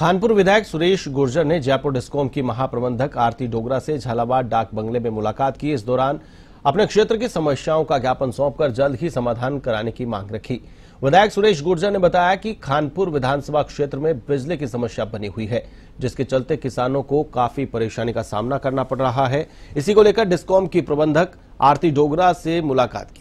खानपुर विधायक सुरेश गुर्जर ने जयपुर डिस्कॉम की महाप्रबंधक आरती डोगरा से झालावाड़ डाक बंगले में मुलाकात की इस दौरान अपने क्षेत्र की समस्याओं का ज्ञापन सौंपकर जल्द ही समाधान कराने की मांग रखी विधायक सुरेश गुर्जर ने बताया कि खानपुर विधानसभा क्षेत्र में बिजली की समस्या बनी हुई है जिसके चलते किसानों को काफी परेशानी का सामना करना पड़ रहा है इसी को लेकर डिस्कॉम की प्रबंधक आरती डोगरा से मुलाकात की